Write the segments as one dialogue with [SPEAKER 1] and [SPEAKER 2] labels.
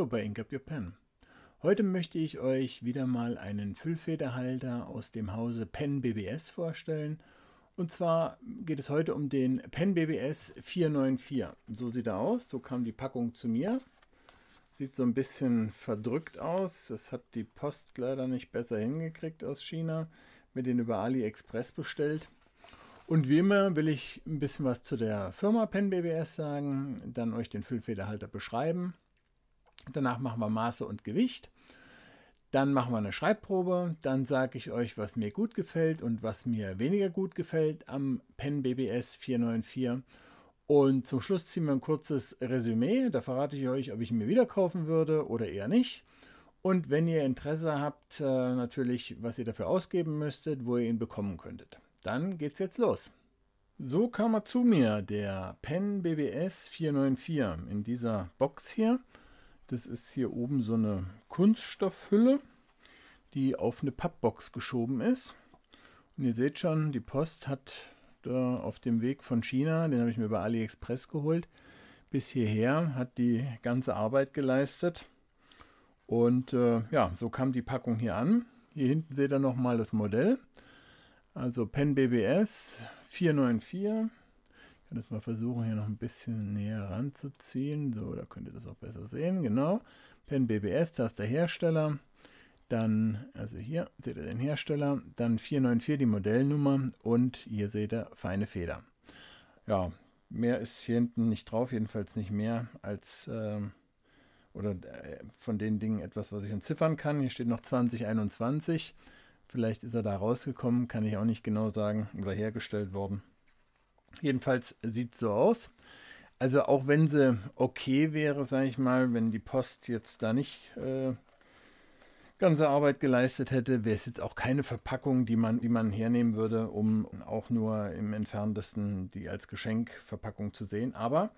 [SPEAKER 1] Hallo bei Up Your Pen. Heute möchte ich euch wieder mal einen Füllfederhalter aus dem Hause Pen BBS vorstellen. Und zwar geht es heute um den Pen BBS 494. So sieht er aus, so kam die Packung zu mir. Sieht so ein bisschen verdrückt aus. Das hat die Post leider nicht besser hingekriegt aus China. Mir den über AliExpress bestellt. Und wie immer will ich ein bisschen was zu der Firma Pen BBS sagen, dann euch den Füllfederhalter beschreiben Danach machen wir Maße und Gewicht. Dann machen wir eine Schreibprobe. Dann sage ich euch, was mir gut gefällt und was mir weniger gut gefällt am Pen BBS 494. Und zum Schluss ziehen wir ein kurzes Resümee. Da verrate ich euch, ob ich ihn mir wieder kaufen würde oder eher nicht. Und wenn ihr Interesse habt, äh, natürlich, was ihr dafür ausgeben müsstet, wo ihr ihn bekommen könntet. Dann geht's jetzt los. So kam er zu mir, der Pen BBS 494 in dieser Box hier. Das ist hier oben so eine Kunststoffhülle, die auf eine Pappbox geschoben ist. Und ihr seht schon, die Post hat da auf dem Weg von China, den habe ich mir bei AliExpress geholt, bis hierher, hat die ganze Arbeit geleistet. Und äh, ja, so kam die Packung hier an. Hier hinten seht ihr nochmal das Modell. Also Pen BBS 494 ich kann das mal versuchen, hier noch ein bisschen näher ranzuziehen. So, da könnt ihr das auch besser sehen, genau. Pen BBS, da ist der Hersteller. Dann, also hier seht ihr den Hersteller. Dann 494 die Modellnummer und hier seht ihr feine Feder. Ja, mehr ist hier hinten nicht drauf, jedenfalls nicht mehr als... Ähm, äh, oder von den Dingen etwas, was ich entziffern kann. Hier steht noch 2021. Vielleicht ist er da rausgekommen, kann ich auch nicht genau sagen, oder hergestellt worden. Jedenfalls sieht es so aus. Also auch wenn sie okay wäre, sage ich mal, wenn die Post jetzt da nicht äh, ganze Arbeit geleistet hätte, wäre es jetzt auch keine Verpackung, die man, die man hernehmen würde, um auch nur im entferntesten die als Geschenkverpackung zu sehen. Aber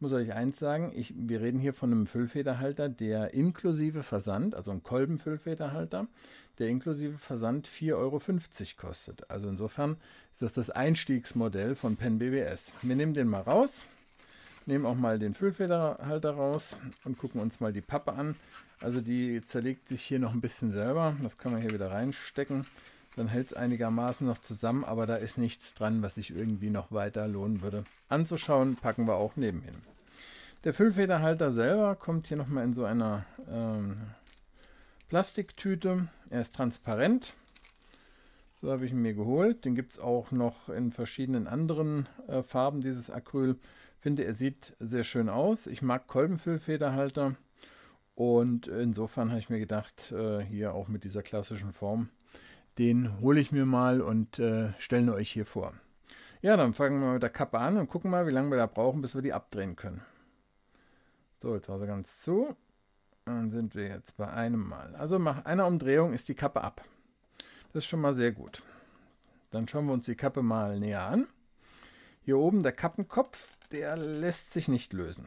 [SPEAKER 1] muss euch eins sagen, ich, wir reden hier von einem Füllfederhalter, der inklusive Versand, also ein Kolbenfüllfederhalter, der inklusive Versand 4,50 Euro kostet. Also insofern ist das das Einstiegsmodell von Pen BBS. Wir nehmen den mal raus, nehmen auch mal den Füllfederhalter raus und gucken uns mal die Pappe an. Also die zerlegt sich hier noch ein bisschen selber. Das können wir hier wieder reinstecken. Dann hält es einigermaßen noch zusammen, aber da ist nichts dran, was sich irgendwie noch weiter lohnen würde. Anzuschauen packen wir auch nebenhin. Der Füllfederhalter selber kommt hier nochmal in so einer ähm, Plastiktüte. Er ist transparent. So habe ich ihn mir geholt. Den gibt es auch noch in verschiedenen anderen äh, Farben, dieses Acryl. Finde, er sieht sehr schön aus. Ich mag Kolbenfüllfederhalter. Und insofern habe ich mir gedacht, äh, hier auch mit dieser klassischen Form den hole ich mir mal und äh, stellen euch hier vor. Ja, dann fangen wir mit der Kappe an und gucken mal, wie lange wir da brauchen, bis wir die abdrehen können. So, jetzt war sie ganz zu. Dann sind wir jetzt bei einem Mal. Also nach einer Umdrehung ist die Kappe ab. Das ist schon mal sehr gut. Dann schauen wir uns die Kappe mal näher an. Hier oben der Kappenkopf, der lässt sich nicht lösen.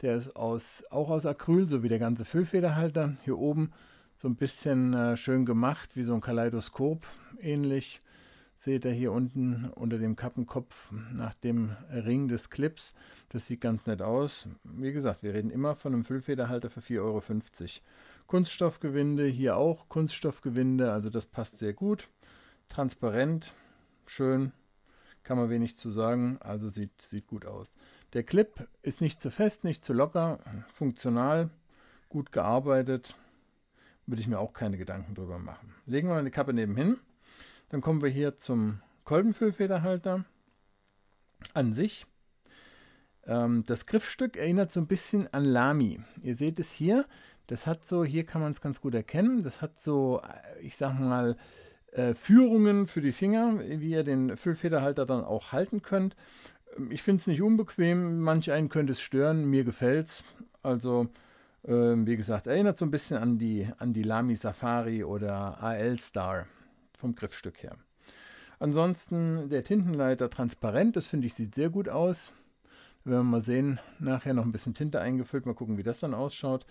[SPEAKER 1] Der ist aus, auch aus Acryl, so wie der ganze Füllfederhalter. Hier oben so ein bisschen äh, schön gemacht, wie so ein Kaleidoskop ähnlich. Seht ihr hier unten unter dem Kappenkopf nach dem Ring des Clips. Das sieht ganz nett aus. Wie gesagt, wir reden immer von einem Füllfederhalter für 4,50 Euro. Kunststoffgewinde, hier auch Kunststoffgewinde, also das passt sehr gut. Transparent, schön, kann man wenig zu sagen, also sieht, sieht gut aus. Der Clip ist nicht zu fest, nicht zu locker, funktional, gut gearbeitet, würde ich mir auch keine Gedanken drüber machen. Legen wir mal die Kappe nebenhin. Dann kommen wir hier zum Kolbenfüllfederhalter an sich. Ähm, das Griffstück erinnert so ein bisschen an Lami. Ihr seht es hier. Das hat so, hier kann man es ganz gut erkennen. Das hat so, äh, ich sag mal, äh, Führungen für die Finger, wie ihr den Füllfederhalter dann auch halten könnt. Ähm, ich finde es nicht unbequem. Manch einen könnte es stören. Mir gefällt es. Also ähm, wie gesagt, erinnert so ein bisschen an die, an die Lamy Safari oder AL Star vom Griffstück her. Ansonsten der Tintenleiter transparent, das finde ich sieht sehr gut aus. Wenn wir mal sehen, nachher noch ein bisschen Tinte eingefüllt, mal gucken, wie das dann ausschaut.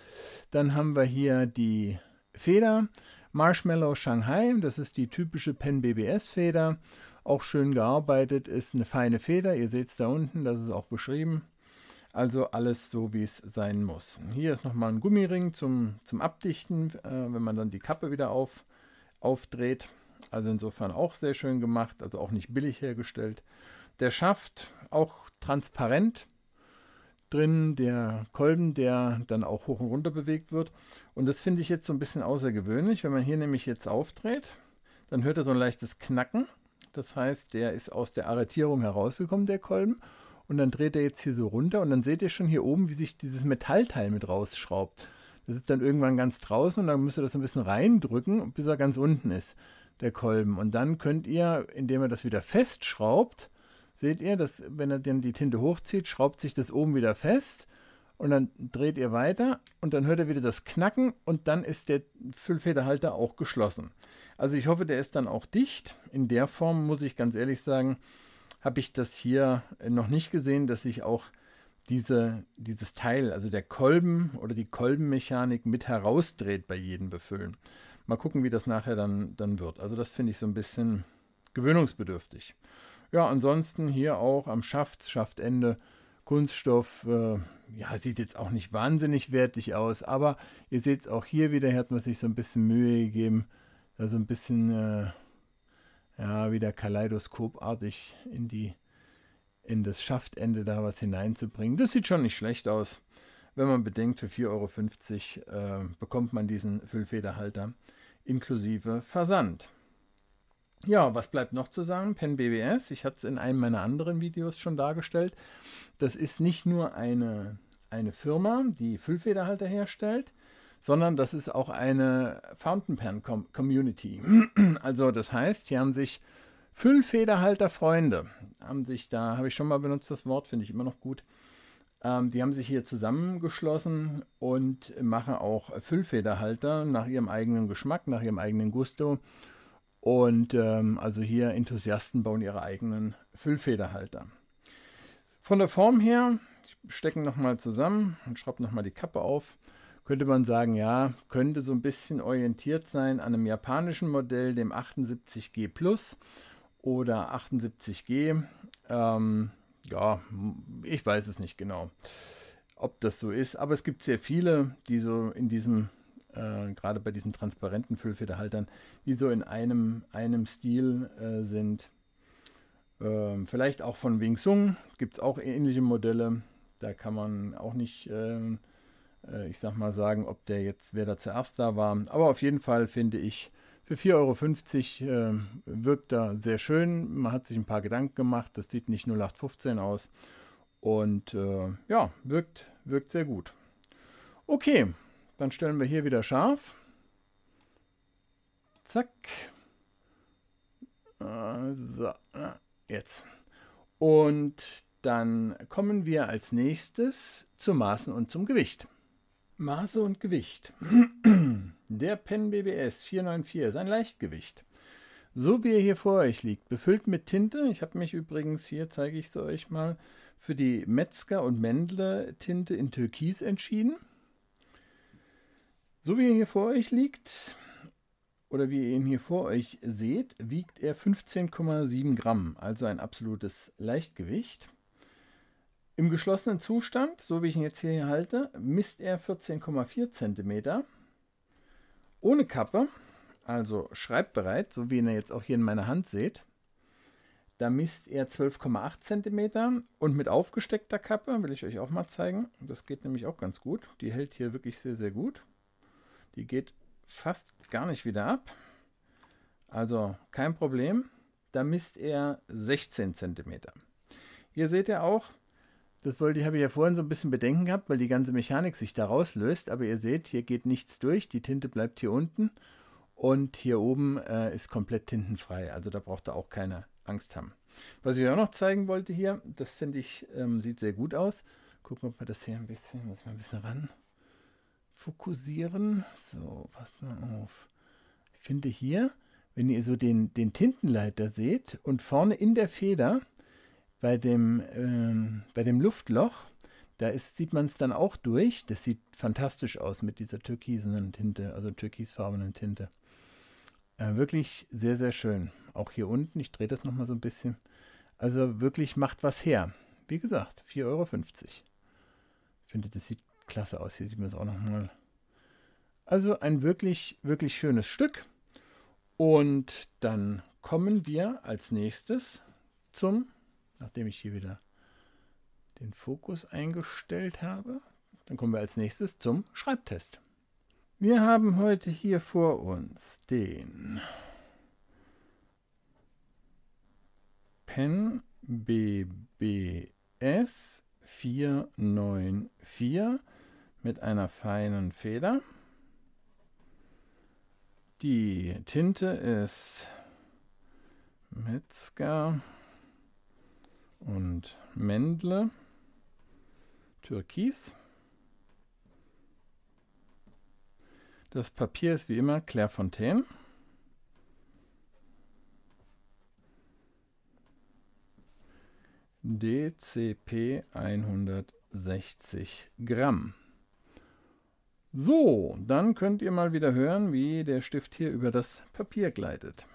[SPEAKER 1] Dann haben wir hier die Feder Marshmallow Shanghai, das ist die typische Pen BBS Feder. Auch schön gearbeitet, ist eine feine Feder, ihr seht es da unten, das ist auch beschrieben. Also alles so, wie es sein muss. Hier ist nochmal ein Gummiring zum, zum Abdichten, äh, wenn man dann die Kappe wieder auf, aufdreht. Also insofern auch sehr schön gemacht, also auch nicht billig hergestellt. Der Schaft auch transparent drin, der Kolben, der dann auch hoch und runter bewegt wird. Und das finde ich jetzt so ein bisschen außergewöhnlich. Wenn man hier nämlich jetzt aufdreht, dann hört er so ein leichtes Knacken. Das heißt, der ist aus der Arretierung herausgekommen, der Kolben und dann dreht er jetzt hier so runter und dann seht ihr schon hier oben, wie sich dieses Metallteil mit rausschraubt. Das ist dann irgendwann ganz draußen und dann müsst ihr das ein bisschen reindrücken, bis er ganz unten ist, der Kolben. Und dann könnt ihr, indem ihr das wieder festschraubt, seht ihr, dass wenn er dann die Tinte hochzieht, schraubt sich das oben wieder fest und dann dreht ihr weiter und dann hört ihr wieder das Knacken und dann ist der Füllfederhalter auch geschlossen. Also ich hoffe, der ist dann auch dicht. In der Form muss ich ganz ehrlich sagen, habe ich das hier äh, noch nicht gesehen, dass ich auch diese, dieses Teil, also der Kolben oder die Kolbenmechanik mit herausdreht bei jedem Befüllen. Mal gucken, wie das nachher dann, dann wird. Also das finde ich so ein bisschen gewöhnungsbedürftig. Ja, ansonsten hier auch am Schaft, Schaftende, Kunststoff, äh, ja, sieht jetzt auch nicht wahnsinnig wertig aus, aber ihr seht es auch hier wieder, hat man sich so ein bisschen Mühe gegeben, da so ein bisschen äh, ja, wieder kaleidoskopartig in die in das Schaftende da was hineinzubringen. Das sieht schon nicht schlecht aus. Wenn man bedenkt, für 4,50 Euro äh, bekommt man diesen Füllfederhalter inklusive Versand. Ja, was bleibt noch zu sagen? Pen BBS, ich hatte es in einem meiner anderen Videos schon dargestellt. Das ist nicht nur eine, eine Firma, die Füllfederhalter herstellt, sondern das ist auch eine Fountain Pen Community. Also das heißt, hier haben sich Füllfederhalter Freunde, haben sich da, habe ich schon mal benutzt, das Wort finde ich immer noch gut. Ähm, die haben sich hier zusammengeschlossen und machen auch Füllfederhalter nach ihrem eigenen Geschmack, nach ihrem eigenen Gusto. Und ähm, also hier Enthusiasten bauen ihre eigenen Füllfederhalter. Von der Form her, ich stecke nochmal zusammen und schraube nochmal die Kappe auf könnte man sagen, ja, könnte so ein bisschen orientiert sein an einem japanischen Modell, dem 78G Plus oder 78G. Ähm, ja, ich weiß es nicht genau, ob das so ist, aber es gibt sehr viele, die so in diesem, äh, gerade bei diesen transparenten Füllfederhaltern, die so in einem, einem Stil äh, sind. Ähm, vielleicht auch von Wing Sung gibt es auch ähnliche Modelle. Da kann man auch nicht ähm, äh, ich sag mal, sagen, ob der jetzt, wer da zuerst da war. Aber auf jeden Fall finde ich, für 4,50 Euro äh, wirkt er sehr schön. Man hat sich ein paar Gedanken gemacht. Das sieht nicht 0815 aus. Und äh, ja, wirkt, wirkt sehr gut. Okay, dann stellen wir hier wieder scharf. Zack. Äh, so, jetzt. Und dann kommen wir als nächstes zu Maßen und zum Gewicht. Maße und Gewicht. Der Pen BBS 494 ist ein Leichtgewicht. So wie er hier vor euch liegt, befüllt mit Tinte. Ich habe mich übrigens hier, zeige ich es euch mal, für die Metzger- und Mendler-Tinte in Türkis entschieden. So wie er hier vor euch liegt, oder wie ihr ihn hier vor euch seht, wiegt er 15,7 Gramm, also ein absolutes Leichtgewicht. Im geschlossenen Zustand, so wie ich ihn jetzt hier halte, misst er 14,4 cm. Ohne Kappe, also schreibbereit, so wie ihr ihn jetzt auch hier in meiner Hand seht, da misst er 12,8 cm und mit aufgesteckter Kappe will ich euch auch mal zeigen. Das geht nämlich auch ganz gut. Die hält hier wirklich sehr, sehr gut. Die geht fast gar nicht wieder ab. Also kein Problem. Da misst er 16 cm. Hier seht ihr auch, das wollte ich, habe ich ja vorhin so ein bisschen Bedenken gehabt, weil die ganze Mechanik sich daraus löst. Aber ihr seht, hier geht nichts durch. Die Tinte bleibt hier unten und hier oben äh, ist komplett tintenfrei. Also da braucht ihr auch keine Angst haben. Was ich auch noch zeigen wollte hier, das finde ich, ähm, sieht sehr gut aus. Gucken, ob wir das hier ein bisschen, muss ich mal ein bisschen ran fokussieren. So, passt mal auf. Ich finde hier, wenn ihr so den, den Tintenleiter seht und vorne in der Feder, bei dem, ähm, bei dem Luftloch, da ist, sieht man es dann auch durch. Das sieht fantastisch aus mit dieser türkisenen Tinte, also türkisfarbenen Tinte. Äh, wirklich sehr, sehr schön. Auch hier unten, ich drehe das nochmal so ein bisschen. Also wirklich macht was her. Wie gesagt, 4,50 Euro. Ich finde, das sieht klasse aus. Hier sieht man es auch nochmal. Also ein wirklich, wirklich schönes Stück. Und dann kommen wir als nächstes zum nachdem ich hier wieder den Fokus eingestellt habe. Dann kommen wir als nächstes zum Schreibtest. Wir haben heute hier vor uns den Pen BBS 494 mit einer feinen Feder. Die Tinte ist Metzger und Mendle, Türkis. Das Papier ist wie immer Clairefontaine. DCP 160 Gramm. So, dann könnt ihr mal wieder hören, wie der Stift hier über das Papier gleitet.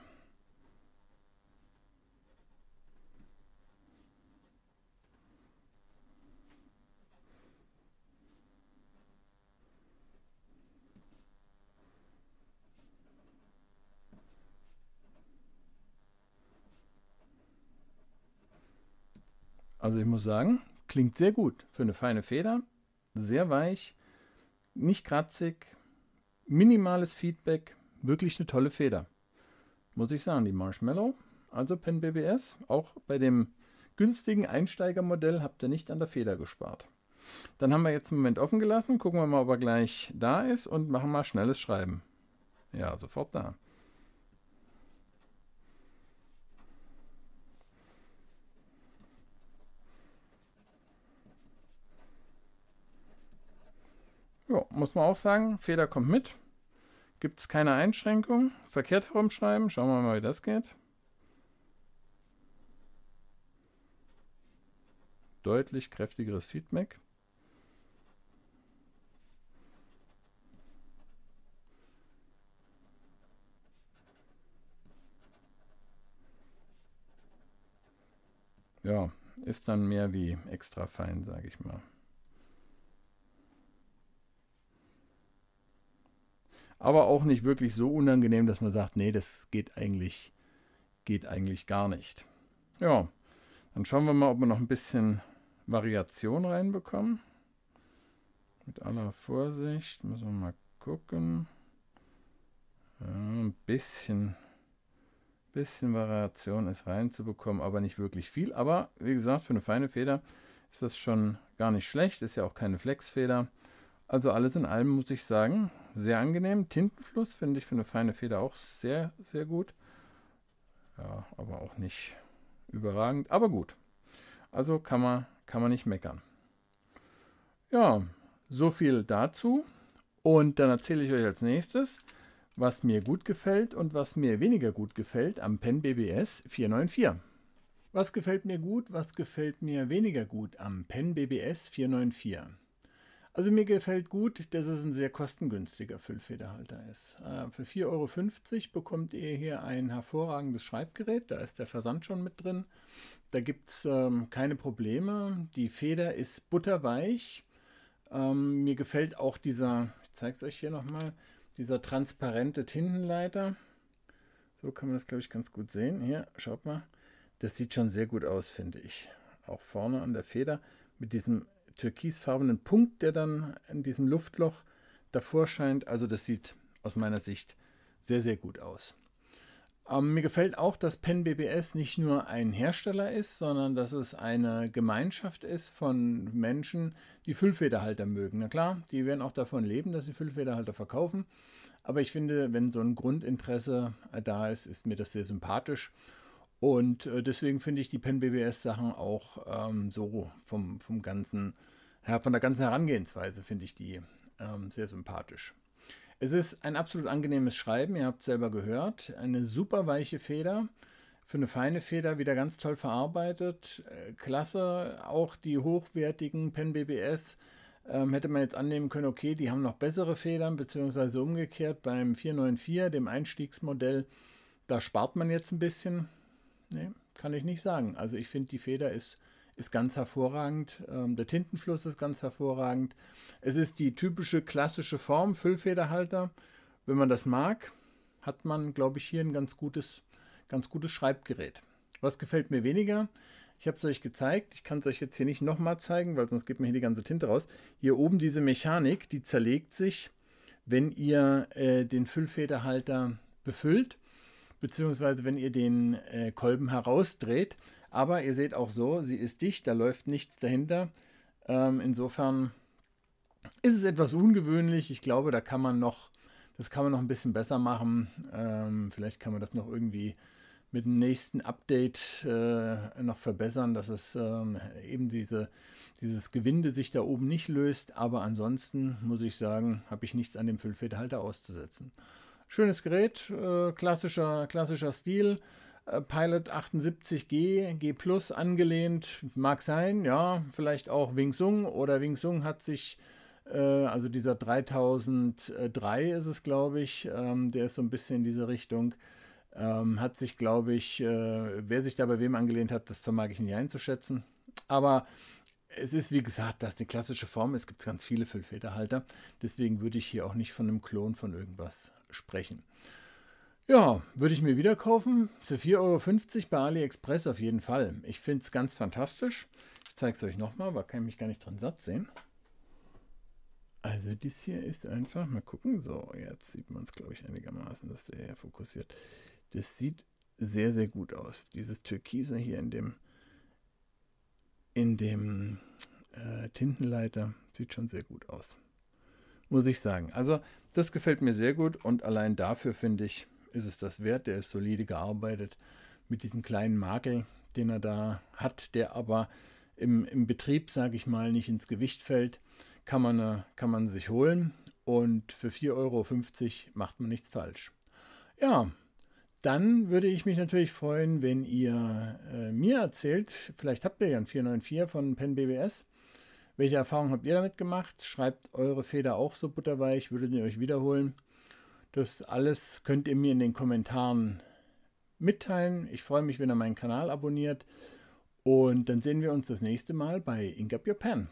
[SPEAKER 1] Also ich muss sagen, klingt sehr gut für eine feine Feder. Sehr weich, nicht kratzig, minimales Feedback, wirklich eine tolle Feder. Muss ich sagen, die Marshmallow, also Pen BBS, auch bei dem günstigen Einsteigermodell habt ihr nicht an der Feder gespart. Dann haben wir jetzt einen Moment offen gelassen, gucken wir mal, ob er gleich da ist und machen mal schnelles Schreiben. Ja, sofort da. Jo, muss man auch sagen, Fehler kommt mit. Gibt es keine Einschränkung. Verkehrt herumschreiben, schauen wir mal, wie das geht. Deutlich kräftigeres Feedback. Ja, ist dann mehr wie extra fein, sage ich mal. aber auch nicht wirklich so unangenehm, dass man sagt, nee, das geht eigentlich, geht eigentlich gar nicht. Ja, dann schauen wir mal, ob wir noch ein bisschen Variation reinbekommen. Mit aller Vorsicht müssen wir mal gucken. Ja, ein bisschen, bisschen Variation ist reinzubekommen, aber nicht wirklich viel. Aber wie gesagt, für eine feine Feder ist das schon gar nicht schlecht. Ist ja auch keine Flexfeder. Also alles in allem muss ich sagen, sehr angenehm. Tintenfluss finde ich für eine feine Feder auch sehr, sehr gut. Ja, aber auch nicht überragend, aber gut. Also kann man, kann man nicht meckern. Ja, so viel dazu. Und dann erzähle ich euch als nächstes, was mir gut gefällt und was mir weniger gut gefällt am Pen BBS 494. Was gefällt mir gut, was gefällt mir weniger gut am Pen BBS 494? Also mir gefällt gut, dass es ein sehr kostengünstiger Füllfederhalter ist. Äh, für 4,50 Euro bekommt ihr hier ein hervorragendes Schreibgerät. Da ist der Versand schon mit drin. Da gibt es ähm, keine Probleme. Die Feder ist butterweich. Ähm, mir gefällt auch dieser, ich zeige es euch hier nochmal, dieser transparente Tintenleiter. So kann man das, glaube ich, ganz gut sehen. Hier, schaut mal. Das sieht schon sehr gut aus, finde ich. Auch vorne an der Feder mit diesem türkisfarbenen Punkt, der dann in diesem Luftloch davor scheint. Also das sieht aus meiner Sicht sehr, sehr gut aus. Ähm, mir gefällt auch, dass Pen BBS nicht nur ein Hersteller ist, sondern dass es eine Gemeinschaft ist von Menschen, die Füllfederhalter mögen. Na klar, die werden auch davon leben, dass sie Füllfederhalter verkaufen. Aber ich finde, wenn so ein Grundinteresse da ist, ist mir das sehr sympathisch. Und äh, deswegen finde ich die Pen-BBS-Sachen auch ähm, so vom, vom ganzen, ja, von der ganzen Herangehensweise finde ich die ähm, sehr sympathisch. Es ist ein absolut angenehmes Schreiben, ihr habt es selber gehört. Eine super weiche Feder, für eine feine Feder wieder ganz toll verarbeitet. Äh, klasse, auch die hochwertigen Pen-BBS ähm, hätte man jetzt annehmen können, okay, die haben noch bessere Federn, beziehungsweise umgekehrt beim 494, dem Einstiegsmodell, da spart man jetzt ein bisschen nee, kann ich nicht sagen. Also ich finde, die Feder ist, ist ganz hervorragend. Ähm, der Tintenfluss ist ganz hervorragend. Es ist die typische klassische Form, Füllfederhalter. Wenn man das mag, hat man, glaube ich, hier ein ganz gutes, ganz gutes Schreibgerät. Was gefällt mir weniger? Ich habe es euch gezeigt. Ich kann es euch jetzt hier nicht nochmal zeigen, weil sonst geht mir hier die ganze Tinte raus. Hier oben diese Mechanik, die zerlegt sich, wenn ihr äh, den Füllfederhalter befüllt beziehungsweise wenn ihr den äh, Kolben herausdreht. Aber ihr seht auch so, sie ist dicht, da läuft nichts dahinter. Ähm, insofern ist es etwas ungewöhnlich. Ich glaube, da kann man noch, das kann man noch ein bisschen besser machen. Ähm, vielleicht kann man das noch irgendwie mit dem nächsten Update äh, noch verbessern, dass es ähm, eben diese, dieses Gewinde sich da oben nicht löst. Aber ansonsten muss ich sagen, habe ich nichts an dem Füllfederhalter auszusetzen. Schönes Gerät, äh, klassischer, klassischer Stil. Äh, Pilot 78G, G Plus angelehnt, mag sein, ja, vielleicht auch Wing Sung oder Wing Sung hat sich, äh, also dieser 3003 ist es, glaube ich, ähm, der ist so ein bisschen in diese Richtung. Ähm, hat sich, glaube ich, äh, wer sich da bei wem angelehnt hat, das vermag ich nicht einzuschätzen. Aber es ist wie gesagt, das ist eine klassische Form. Es gibt ganz viele Füllfederhalter. Deswegen würde ich hier auch nicht von einem Klon von irgendwas sprechen. Ja, würde ich mir wieder kaufen. Für 4,50 Euro bei AliExpress auf jeden Fall. Ich finde es ganz fantastisch. Ich zeige es euch nochmal, weil kann ich mich gar nicht dran satt sehen. Also das hier ist einfach, mal gucken, so, jetzt sieht man es, glaube ich, einigermaßen, dass der hier fokussiert. Das sieht sehr, sehr gut aus. Dieses Türkise hier in dem in dem äh, Tintenleiter. Sieht schon sehr gut aus. Muss ich sagen. Also das gefällt mir sehr gut und allein dafür finde ich, ist es das wert. Der ist solide gearbeitet mit diesem kleinen Makel, den er da hat, der aber im, im Betrieb, sage ich mal, nicht ins Gewicht fällt, kann man, äh, kann man sich holen und für 4,50 Euro macht man nichts falsch. Ja, dann würde ich mich natürlich freuen, wenn ihr äh, mir erzählt, vielleicht habt ihr ja ein 494 von Pen BBS. Welche Erfahrungen habt ihr damit gemacht? Schreibt eure Feder auch so butterweich? Würdet ihr euch wiederholen? Das alles könnt ihr mir in den Kommentaren mitteilen. Ich freue mich, wenn ihr meinen Kanal abonniert. Und dann sehen wir uns das nächste Mal bei Ink Up Your Pen.